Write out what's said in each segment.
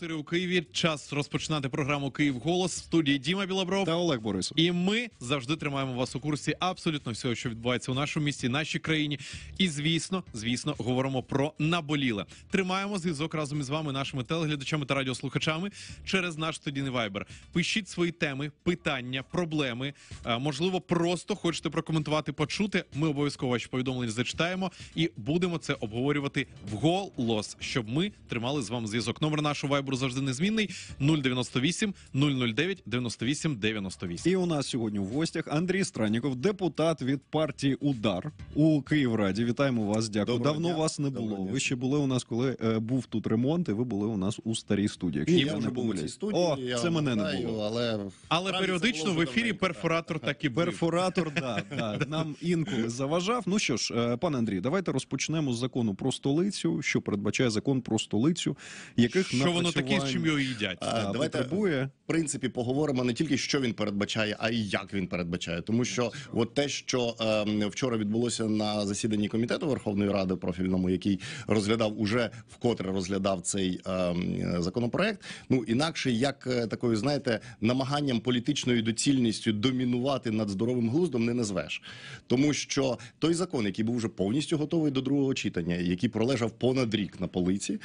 4 у Києві. Час розпочинати програму Київ голос в студії Діма Білобров та Олег Борисов. І ми завжди тримаємо вас у курсі абсолютно всього, що відбувається у нашому місті, нашій країні. І звісно, звісно, говоримо про наболіле. Тримаємо зв'язок разом із вами, нашими телеглядачами та радіослухачами через наш студійний вайбер. Пишіть свої теми, питання, проблеми. Е, можливо, просто хочете прокоментувати, почути. Ми обов'язково ваші повідомлення зачитаємо і будемо це обговорювати вголос, щоб ми тримали з вами зв'язок. Номер нашого вайберу добру завжди незмінний 098 009 98 98. І у нас сьогодні в гостях Андрій Странніков, депутат від партії Удар у Київраді. Вітаємо вас. Дякую. Доброго Давно дня. вас не було. Доброго ви ще були у нас, коли е, був тут ремонт, і ви були у нас у старій студії. Якщо І я не вже був у цій студії, О, я це мене не було. але Але періодично в ефірі давненько, так. перфоратор так і Перфоратор, да, да, нам інколи заважав. Ну що ж, е, пане Андрій, давайте розпочнемо з закону про столицю, що передбачає закон про столицю, яких Що воно такі, з чим його їдять. А, да, давайте потребує. в принципі поговоримо не тільки що він передбачає, а й як він передбачає. Тому що от те, що е, вчора відбулося на засіданні комітету Верховної Ради профільному, який розглядав уже вкотре розглядав цей е, законопроект. Ну інакше як е, такою, знаєте, намаганням політичною доцільністю домінувати над здоровим глуздом не назвеш, тому що той закон, який був вже повністю готовий до другого читання, який пролежав понад рік на полиці,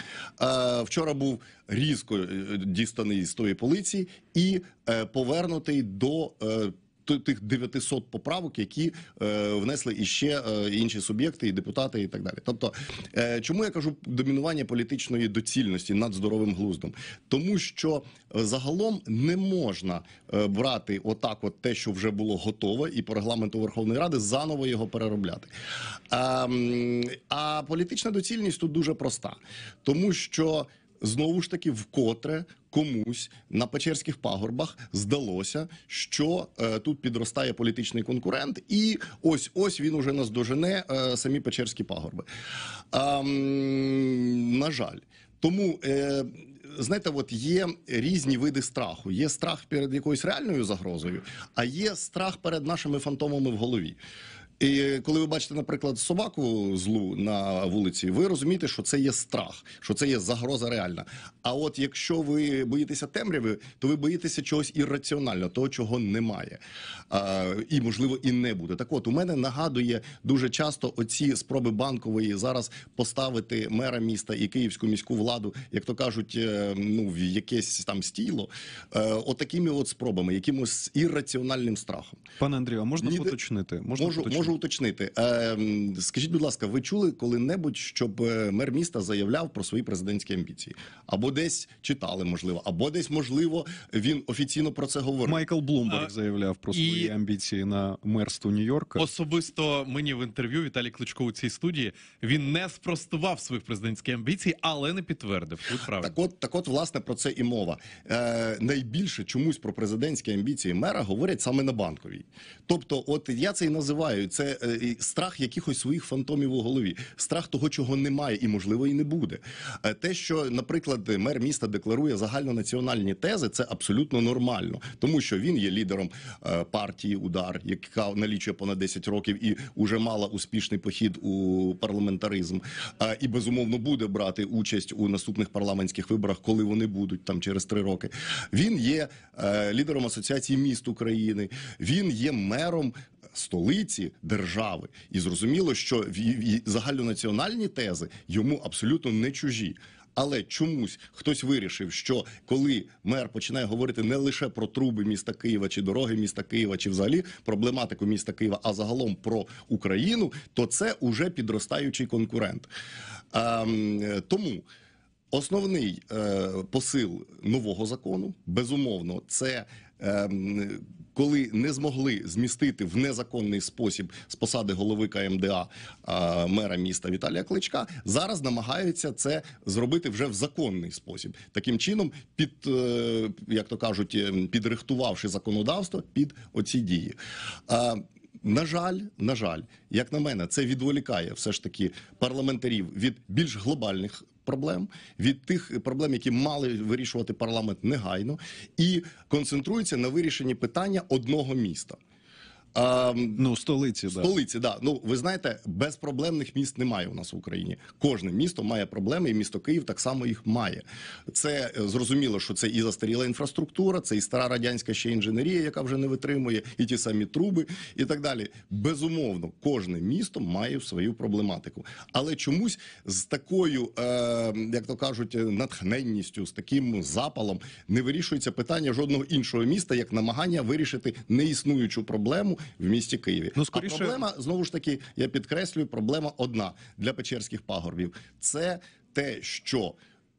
е, вчора був рік різко е, е, дістаний з тої полиці і е, повернутий до. Тих 900 поправок, які е, внесли іще е, інші суб'єкти, і депутати, і так далі. Тобто, е, чому я кажу домінування політичної доцільності над здоровим глуздом, тому що загалом не можна е, брати отак, от те, що вже було готове, і по регламенту Верховної Ради заново його переробляти. А, ем, а політична доцільність тут дуже проста, тому що знову ж таки вкотре комусь на Печерських пагорбах здалося, що е, тут підростає політичний конкурент, і ось ось він уже наздожене е, самі Печерські пагорби. Е, на жаль, тому. Е, Знаєте, от є різні види страху. Є страх перед якоюсь реальною загрозою, а є страх перед нашими фантомами в голові. І коли ви бачите, наприклад, собаку злу на вулиці, ви розумієте, що це є страх, що це є загроза реальна. А от якщо ви боїтеся темряви, то ви боїтеся чогось ірраціонального, того, чого немає, а, і можливо і не буде. Так, от у мене нагадує дуже часто оці спроби банкової зараз поставити мера міста і київську міську владу, як то кажуть, е, ну в якесь там стіло, е, отакими от, от спробами, якимось ірраціональним страхом, пане Андрію, а можна Ніде... поточнити? Можна можу, поточнити? можу уточнити. Ем, скажіть, будь ласка, ви чули коли-небудь, щоб е, мер міста заявляв про свої президентські амбіції? Або десь читали, можливо, або десь, можливо, він офіційно про це говорив. Майкл Блумберг заявляв про свої і... амбіції на мерство Нью-Йорка. Особисто мені в інтерв'ю Віталій Кличко у цій студії він не спростував своїх президентські амбіції, але не підтвердив. Тут правильно. Так от так, от власне про це і мова. Е, Найбільше чомусь про президентські амбіції мера говорять саме на банковій. Тобто, от я це і називаю це е, страх якихось своїх фантомів у голові, страх того, чого немає, і можливо і не буде. Е, те, що, наприклад, мер міста декларує загальнонаціональні тези, це абсолютно нормально, тому що він є лідером е, партії Удар, яка налічує понад 10 років і вже мала успішний похід у парламентаризм, і безумовно буде брати участь у наступних парламентських виборах, коли вони будуть там через три роки. Він є лідером асоціації міст України. Він є мером столиці держави, і зрозуміло, що в загальнонаціональні тези йому абсолютно не чужі. Але чомусь хтось вирішив, що коли мер починає говорити не лише про труби міста Києва чи дороги міста Києва, чи взагалі проблематику міста Києва, а загалом про Україну, то це уже підростаючий конкурент. Ем, тому основний е, посил нового закону безумовно це Ем, коли не змогли змістити в незаконний спосіб з посади голови КМДА е, мера міста Віталія Кличка, зараз намагаються це зробити вже в законний спосіб, таким чином, під е, як то кажуть, е, підрихтувавши законодавство під оці дії. На жаль, на жаль, як на мене, це відволікає все ж таки парламентарів від більш глобальних проблем, від тих проблем, які мали вирішувати парламент негайно, і концентрується на вирішенні питання одного міста. Ем, ну, столиці, да. столиці, да. Ну ви знаєте, безпроблемних міст немає у нас в Україні. Кожне місто має проблеми, і місто Київ так само їх має. Це е, зрозуміло, що це і застаріла інфраструктура, це і стара радянська ще інженерія, яка вже не витримує, і ті самі труби, і так далі. Безумовно, кожне місто має свою проблематику, але чомусь з такою, е, як то кажуть, натхненністю, з таким запалом не вирішується питання жодного іншого міста, як намагання вирішити неіснуючу проблему в місті Києві. Ну скоріше... А проблема знову ж таки, я підкреслюю, проблема одна для печерських пагорбів: це те, що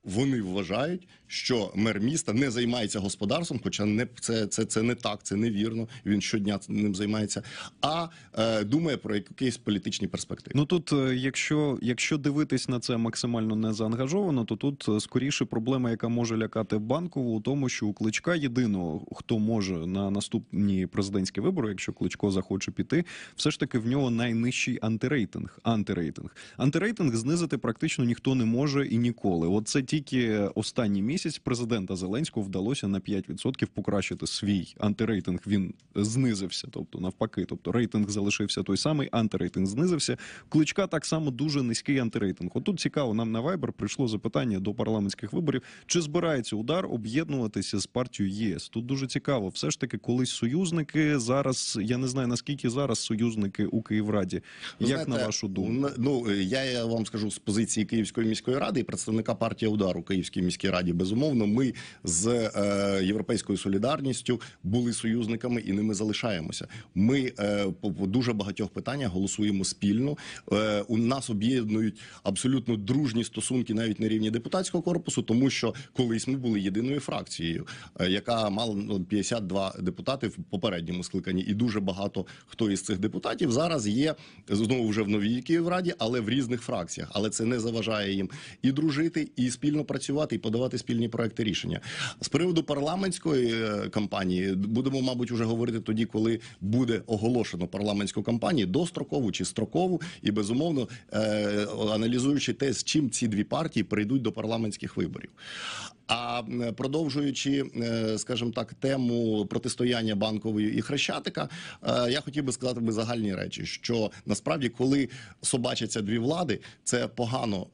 вони вважають, що мер міста не займається господарством, хоча не це це, це не так, це невірно. Він щодня ним займається, а е, думає про якісь політичні перспективи. Ну тут, е, якщо якщо дивитись на це максимально не заангажовано, то тут е, скоріше проблема, яка може лякати банкову, у тому, що у кличка єдиного хто може на наступні президентські вибори, якщо кличко захоче піти, все ж таки в нього найнижчий антирейтинг. Антирейтинг, антирейтинг знизити практично ніхто не може і ніколи. оце ті тільки останній місяць президента Зеленського вдалося на 5% покращити свій антирейтинг. Він знизився, тобто навпаки, тобто рейтинг залишився той самий, антирейтинг знизився. Кличка так само дуже низький антирейтинг. Отут цікаво, нам на Вайбер прийшло запитання до парламентських виборів: чи збирається удар об'єднуватися з партією ЄС? Тут дуже цікаво, все ж таки, колись союзники зараз. Я не знаю наскільки зараз союзники у Київраді. Як Знаєте, на вашу думку? Ну я вам скажу з позиції Київської міської ради і представника партії удар удар у Київській міській раді. Безумовно, ми з е, європейською солідарністю були союзниками і ними залишаємося. Ми е, по дуже багатьох питаннях голосуємо спільно. Е, у нас об'єднують абсолютно дружні стосунки, навіть на рівні депутатського корпусу, тому що колись ми були єдиною фракцією, яка мала 52 ну, депутати в попередньому скликанні, і дуже багато хто із цих депутатів зараз є знову вже в новій Київраді, але в різних фракціях. Але це не заважає їм і дружити, і спільно спільно працювати і подавати спільні проекти рішення. З приводу парламентської е, кампанії будемо, мабуть, уже говорити тоді, коли буде оголошено парламентську кампанію дострокову чи строкову, і безумовно е, аналізуючи те, з чим ці дві партії прийдуть до парламентських виборів. А продовжуючи, е, скажімо так, тему протистояння банкової і хрещатика, я хотів би сказати би загальні речі, що насправді, коли собачаться дві влади, це погано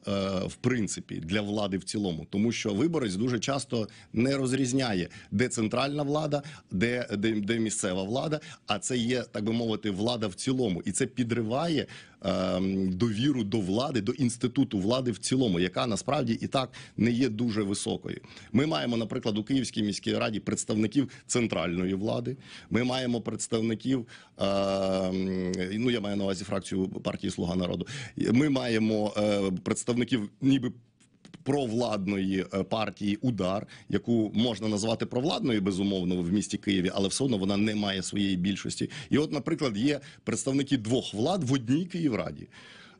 в принципі для влади в цілому, тому що виборець дуже часто не розрізняє, де центральна влада, де, де, де місцева влада, а це є так би мовити, влада в цілому, і це підриває. Ем, довіру до влади, до інституту влади в цілому, яка насправді і так не є дуже високою. Ми маємо, наприклад, у Київській міській раді представників центральної влади. Ми маємо представників. Ем, ну я маю на увазі фракцію партії Слуга народу. Ми маємо е, представників, ніби провладної е, партії Удар, яку можна назвати провладною безумовно в місті Києві, але все одно вона не має своєї більшості. І, от, наприклад, є представники двох влад в одній Київраді.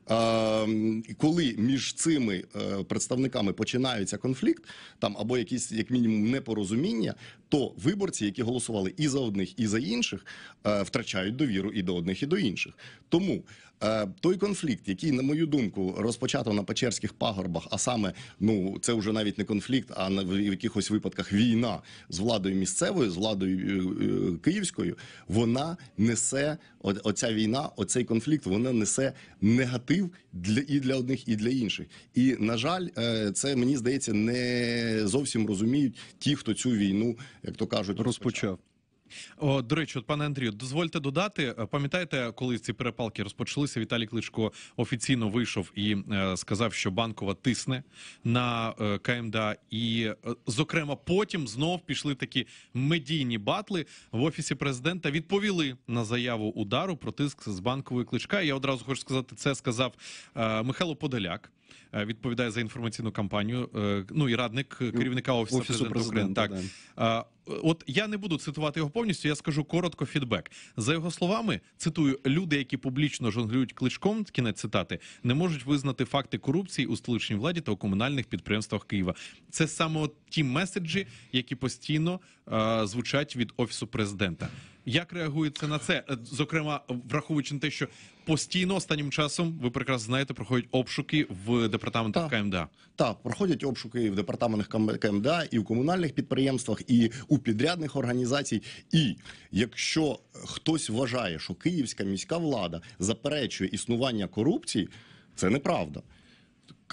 Ем, коли між цими е, представниками починається конфлікт, там або якісь як мінімум непорозуміння, то виборці, які голосували і за одних, і за інших, е, втрачають довіру і до одних, і до інших. Тому Е, той конфлікт, який, на мою думку, розпочато на Печерських пагорбах, а саме, ну це вже навіть не конфлікт, а в якихось випадках війна з владою місцевою, з владою е, е, київською, вона несе оця війна, оцей конфлікт, вона несе негатив для і для одних, і для інших. І на жаль, це мені здається не зовсім розуміють ті, хто цю війну, як то кажуть, розпочав. О, До речі, от, пане Андрію, дозвольте додати. Е, пам'ятаєте, коли ці перепалки розпочалися? Віталій Кличко офіційно вийшов і е, сказав, що банкова тисне на е, КМДА. І, е, зокрема, потім знов пішли такі медійні батли в офісі президента. Відповіли на заяву удару про тиск з банкової кличка. Я одразу хочу сказати, це сказав е, Михайло Подоляк. Е, відповідає за інформаційну кампанію. Е, ну і радник ну, керівника офісу, офісу президента, президента України. Так. От я не буду цитувати його повністю. Я скажу коротко фідбек за його словами. Цитую люди, які публічно жонглюють кличком, кінець цитати, не можуть визнати факти корупції у столичній владі та у комунальних підприємствах Києва. Це саме ті меседжі, які постійно е звучать від офісу президента. Як реагується на це? Е, зокрема, враховуючи на те, що постійно останнім часом ви прекрасно знаєте, проходять обшуки в департаментах так, КМДА. Так, проходять обшуки в департаментах КМДА і в комунальних підприємствах, і у підрядних організацій. І якщо хтось вважає, що київська міська влада заперечує існування корупції, це неправда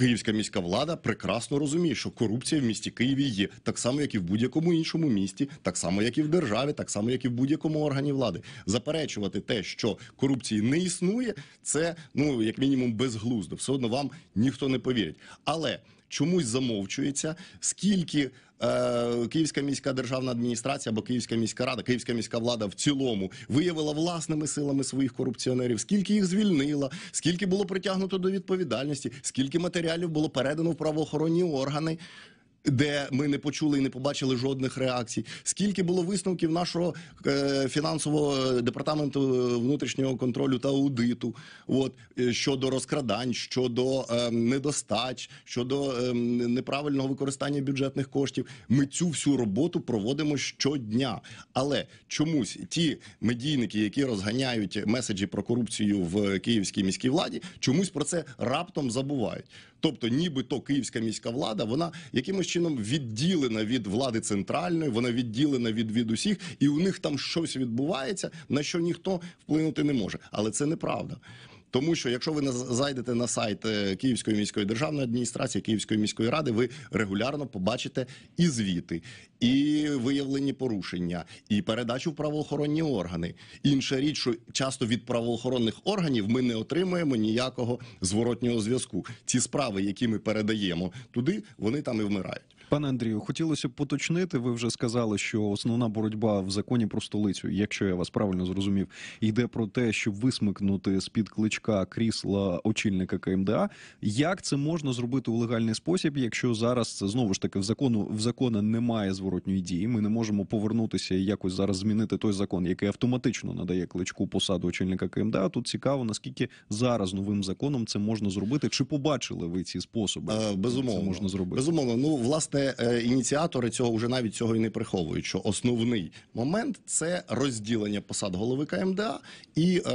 київська міська влада прекрасно розуміє, що корупція в місті Києві є так само, як і в будь-якому іншому місті, так само, як і в державі, так само, як і в будь-якому органі влади. Заперечувати те, що корупції не існує, це ну як мінімум безглуздо. Все одно вам ніхто не повірить. Але чомусь замовчується, скільки е, Київська міська державна адміністрація або Київська міська рада, Київська міська влада в цілому виявила власними силами своїх корупціонерів, скільки їх звільнила, скільки було притягнуто до відповідальності, скільки матеріалів було передано в правоохоронні органи де ми не почули і не побачили жодних реакцій. Скільки було висновків нашого е, фінансового е, департаменту е, внутрішнього контролю та аудиту, от е, щодо розкрадань, щодо е, недостач, щодо е, неправильного використання бюджетних коштів, ми цю всю роботу проводимо щодня. Але чомусь ті медійники, які розганяють меседжі про корупцію в київській міській владі, чомусь про це раптом забувають. Тобто, нібито київська міська влада, вона якимось чином відділена від влади центральної, вона відділена від від усіх, і у них там щось відбувається, на що ніхто вплинути не може. Але це неправда. Тому що якщо ви зайдете на сайт е, Київської міської державної адміністрації Київської міської ради, ви регулярно побачите і звіти, і виявлені порушення, і передачу в правоохоронні органи. Інша річ, що часто від правоохоронних органів ми не отримуємо ніякого зворотнього зв'язку. Ці справи, які ми передаємо туди, вони там і вмирають. Пане Андрію, хотілося б уточнити. Ви вже сказали, що основна боротьба в законі про столицю, якщо я вас правильно зрозумів, йде про те, щоб висмикнути з під кличка крісла очільника КМДА. Як це можна зробити у легальний спосіб, якщо зараз це знову ж таки в закону в закону немає зворотньої дії? Ми не можемо повернутися і якось зараз змінити той закон, який автоматично надає кличку посаду очільника КМДА. Тут цікаво наскільки зараз новим законом це можна зробити, чи побачили ви ці способи? Е, безумовно це можна зробити безумовно. Ну власне власне е, ініціатори цього вже навіть цього і не приховують. Що основний момент це розділення посад голови КМДА і е,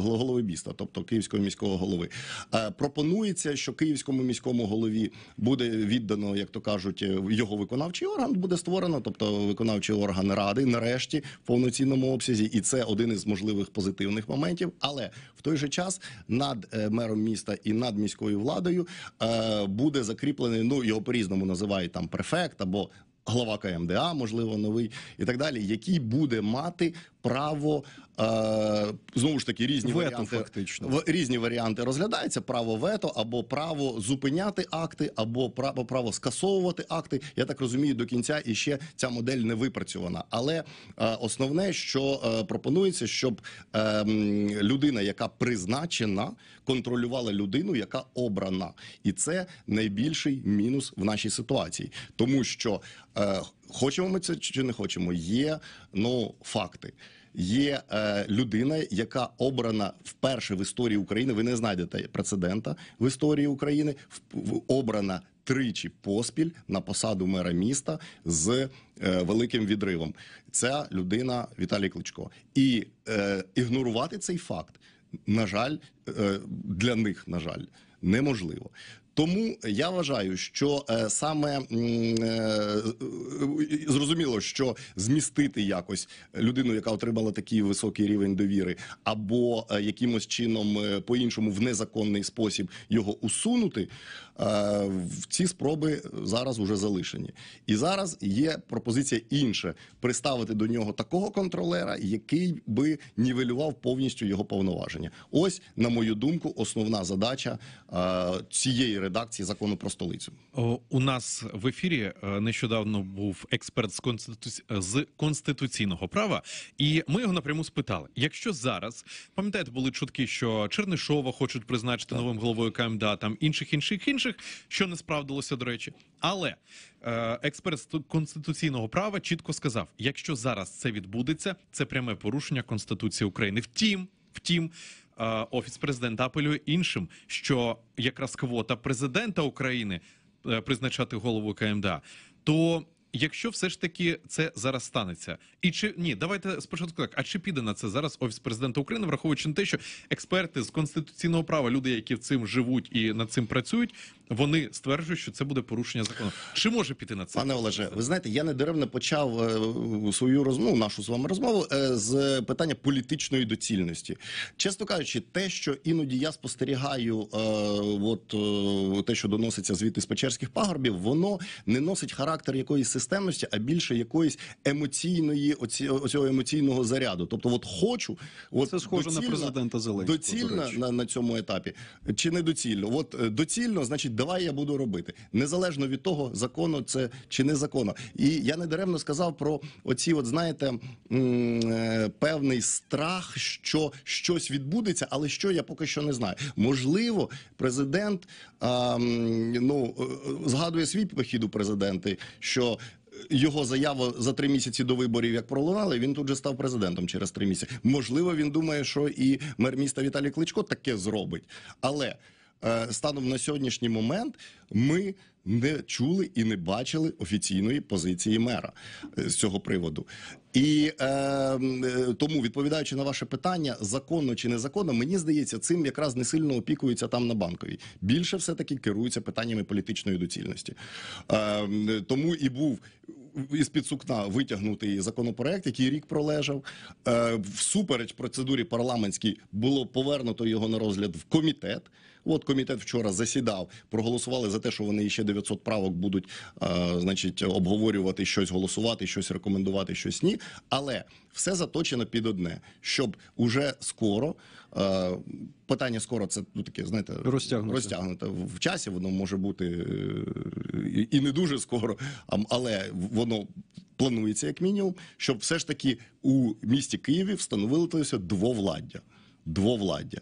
голови міста, тобто київського міського голови. Е, пропонується, що київському міському голові буде віддано, як то кажуть, е, його виконавчий орган буде створено, тобто виконавчий орган ради, нарешті в повноцінному обсязі, і це один із можливих позитивних моментів. Але в той же час над е, мером міста і над міською владою е, буде закріплений ну його по-різному називають там префект або глава КМДА, можливо, новий і так далі, який буде мати право Е, знову ж таки різні вето, варіанти фактично різні варіанти розглядаються. Право вето або право зупиняти акти, або право право скасовувати акти. Я так розумію, до кінця і ще ця модель не випрацьована. Але е, основне, що е, пропонується, щоб ем, людина, яка призначена, контролювала людину, яка обрана, і це найбільший мінус в нашій ситуації, тому що хочемо ми це чи не хочемо, є ну факти є е, людина, яка обрана вперше в історії України. Ви не знайдете прецедента в історії України. В, в обрана тричі поспіль на посаду мера міста з е, великим відривом. Ця людина Віталій Кличко, і е, ігнорувати цей факт. На жаль, е, для них на жаль, неможливо тому я вважаю, що е, саме е, зрозуміло, що змістити якось людину, яка отримала такий високий рівень довіри, або е, якимось чином по іншому в незаконний спосіб його усунути. Е, ці спроби зараз уже залишені, і зараз є пропозиція інша приставити до нього такого контролера, який би нівелював повністю його повноваження. Ось на мою думку, основна задача цієї цієї редакції закону про столицю. У нас в ефірі е, нещодавно був експерт з конституці... з конституційного права, і ми його напряму спитали: якщо зараз пам'ятаєте, були чутки, що Чернишова хочуть призначити так. новим головою КМДА, там інших інших інших, що не справдилося до речі, але е, експерт конституційного права чітко сказав: якщо зараз це відбудеться, це пряме порушення конституції України. Втім, втім. Е, офіс президента апелює іншим, що якраз квота президента України е, призначати голову КМДА, то Якщо все ж таки це зараз станеться, і чи ні, давайте спочатку так. А чи піде на це зараз офіс президента України, враховуючи на те, що експерти з конституційного права, люди, які цим живуть і над цим працюють, вони стверджують, що це буде порушення закону. Чи може піти на це? Пане Олеже, ви знаєте, я недаремно почав е, свою розмову, ну, нашу з вами розмову е, з питання політичної доцільності. Чесно кажучи, те, що іноді я спостерігаю, е, от те, що доноситься звідти з Печерських пагорбів, воно не носить характер якоїсь системності, а більше якоїсь емоційної оцього емоційного заряду. Тобто, от хочу, от це схоже доцільно, на президента Зеленського доцільно на, на цьому етапі, чи не доцільно? От доцільно, значить давай я буду робити незалежно від того, закону це чи не законно. І я не даремно сказав про оці, от знаєте, е, певний страх, що щось відбудеться, але що я поки що не знаю. Можливо, президент а, ну е, згадує свій похід у президенти, що. Його заяву за три місяці до виборів як пролунали. Він тут же став президентом через три місяці. Можливо, він думає, що і мер міста Віталій Кличко таке зробить, але Е, станом на сьогоднішній момент ми не чули і не бачили офіційної позиції мера е, з цього приводу. І е, е, тому, відповідаючи на ваше питання, законно чи незаконно, мені здається, цим якраз не сильно опікуються там на банковій. Більше все таки керуються питаннями політичної доцільності. Е, Тому і був. Із під сукна витягнутий законопроект, який рік пролежав всупереч процедурі парламентській було повернуто його на розгляд в комітет. От комітет вчора засідав, проголосували за те, що вони ще 900 правок будуть, е, значить, обговорювати щось, голосувати, щось рекомендувати, щось ні. Але все заточено під одне, щоб уже скоро е, питання скоро це ну таке, знаєте, розтягнуто розтягнуто в часі. Воно може бути е, і не дуже скоро, але воно. Планується як мінімум, щоб все ж таки у місті Києві встановилося двовладдя. Двовладдя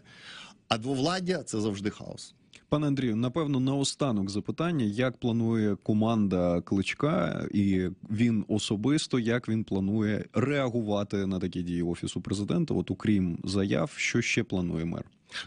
а двовладдя це завжди хаос. Пане Андрію, напевно, наостанок запитання, як планує команда кличка, і він особисто як він планує реагувати на такі дії офісу президента? От, окрім заяв, що ще планує мер?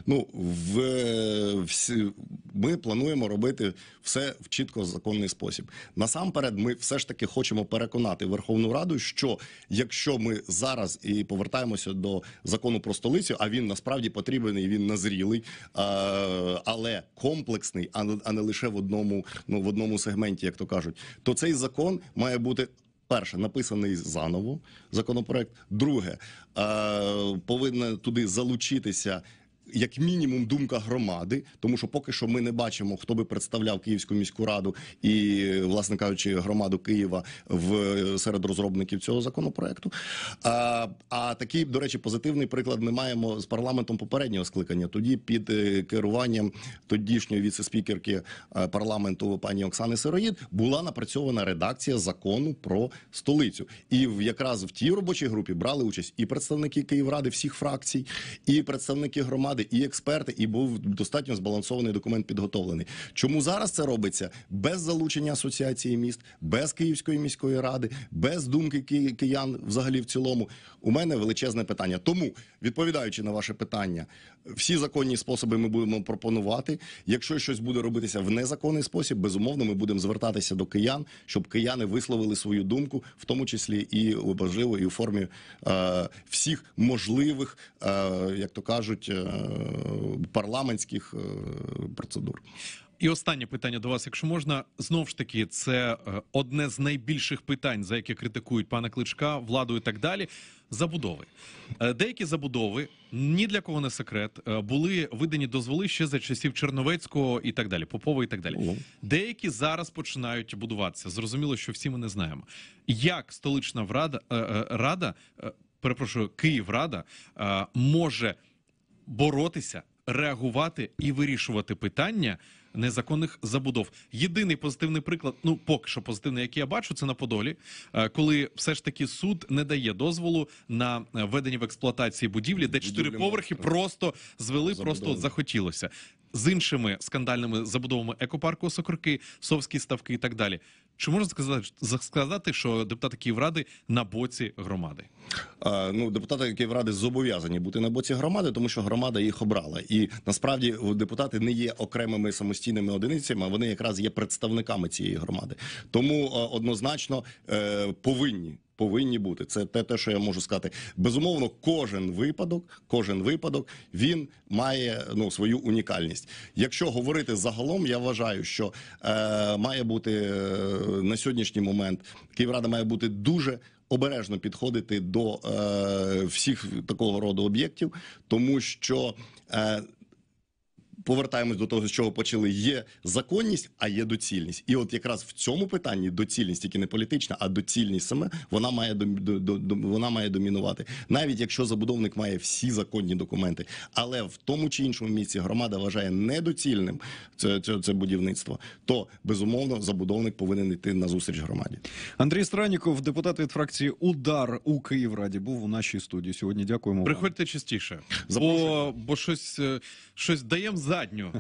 Ну в всі ми плануємо робити все в чітко законний спосіб. Насамперед, ми все ж таки хочемо переконати Верховну Раду, що якщо ми зараз і повертаємося до закону про столицю, а він насправді потрібен і він назрілий, але комплексний, а не лише в одному, ну в одному сегменті, як то кажуть, то цей закон має бути. Перше написаний заново законопроект. Друге е, повинна туди залучитися як мінімум думка громади, тому що поки що ми не бачимо, хто би представляв Київську міську раду і, власне кажучи, громаду Києва в серед розробників цього законопроекту. А а такий, до речі, позитивний приклад ми маємо з парламентом попереднього скликання. Тоді під е, керуванням тодішньої віцеспікерки е, парламенту пані Оксани Сироїд була напрацьована редакція закону про столицю. І в якраз в тій робочій групі брали участь і представники Київради всіх фракцій, і представники громади ради, і експерти, і був достатньо збалансований документ підготовлений. Чому зараз це робиться без залучення асоціації міст, без Київської міської ради, без думки киян взагалі в цілому? У мене величезне питання. Тому відповідаючи на ваше питання, всі законні способи ми будемо пропонувати. Якщо щось буде робитися в незаконний спосіб, безумовно, ми будемо звертатися до киян, щоб кияни висловили свою думку, в тому числі і обожливо, і у формі е, всіх можливих, е, як то кажуть. Е, Е, парламентських е, процедур. І останнє питання до вас, якщо можна, знов ж таки, це е, одне з найбільших питань, за яке критикують пана кличка, владу і так далі. Забудови деякі забудови ні для кого не секрет були видані дозволи ще за часів Черновецького і так далі, Попова і так далі. О. Ну. Деякі зараз починають будуватися. Зрозуміло, що всі ми не знаємо, як столична рада, рада перепрошую, Київрада може боротися, реагувати і вирішувати питання незаконних забудов. Єдиний позитивний приклад, ну поки що позитивний, який я бачу, це на Подолі, е, коли все ж таки суд не дає дозволу на е, ведення в експлуатації будівлі, де чотири поверхи просто звели, Забудовано. просто захотілося з іншими скандальними забудовами екопарку Сокорки, совські ставки і так далі. Чи можна сказати сказати, що депутати Київради на боці громади? Ну, депутати Київради зобов'язані бути на боці громади, тому що громада їх обрала, і насправді депутати не є окремими самостійними одиницями. а Вони якраз є представниками цієї громади, тому е, однозначно е, повинні. Повинні бути це те, те, що я можу сказати. Безумовно, кожен випадок, кожен випадок він має ну свою унікальність. Якщо говорити загалом, я вважаю, що е, має бути е, на сьогоднішній момент Київрада має бути дуже обережно підходити до е, всіх такого роду об'єктів, тому що. Е, повертаємось до того, з чого почали. Є законність, а є доцільність. І от якраз в цьому питанні доцільність, тільки не політична, а доцільність саме вона має до, до, до вона має домінувати, навіть якщо забудовник має всі законні документи, але в тому чи іншому місці громада вважає недоцільним це це, це будівництво, то безумовно забудовник повинен йти на зустріч громаді. Андрій Страніков, депутат від фракції Удар у Київраді, був у нашій студії. Сьогодні дякуємо. Приходьте вам. частіше, Запрошую. бо бо щось е, щось даємо за достатньо.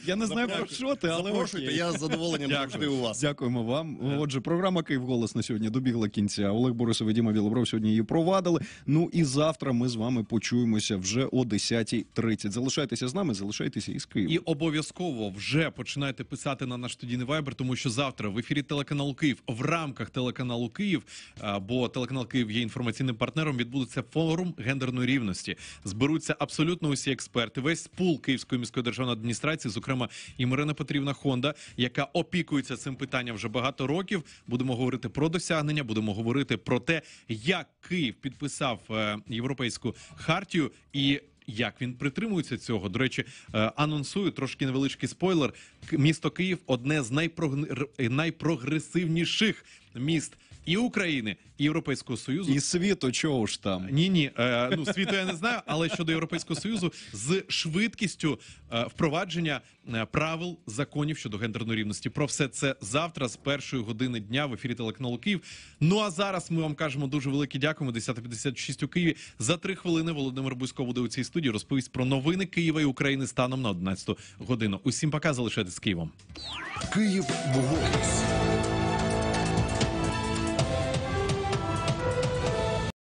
Я не знаю про що ти, але Запрошуйте, я з задоволенням завжди у вас. Дякуємо вам. Е. Отже, програма Київ голос на сьогодні добігла кінця. Олег Борисов і Діма Вілобров сьогодні її провадили. Ну і завтра ми з вами почуємося вже о 10.30. Залишайтеся з нами, залишайтеся із Києва. І обов'язково вже починайте писати на наш студійний вайбер, тому що завтра в ефірі телеканалу Київ в рамках телеканалу Київ, е, бо телеканал Київ є інформаційним партнером. Відбудеться форум гендерної рівності. Зберуться абсолютно усі експерти. Весь спу гул Київської міської державної адміністрації, зокрема і Марина Петрівна Хонда, яка опікується цим питанням вже багато років. Будемо говорити про досягнення, будемо говорити про те, як Київ підписав е, європейську хартію і. Як він притримується цього? До речі, е, анонсую трошки невеличкий спойлер. Місто Київ одне з найпрогр... найпрогресивніших міст і України, і Європейського Союзу і світу. Чого ж там? Ні, ні, е, ну світу я не знаю, але щодо європейського союзу з швидкістю е, впровадження е, правил законів щодо гендерної рівності. Про все це завтра з першої години дня в ефірі телеканалу Київ. Ну а зараз ми вам кажемо дуже великі дякуємо. 10.56 у Києві за три хвилини. Володимир Бузько буде у цій студії. Розповість про новини Києва і України станом на 11 годину. Усім пока залишайтесь з Києвом. Київ в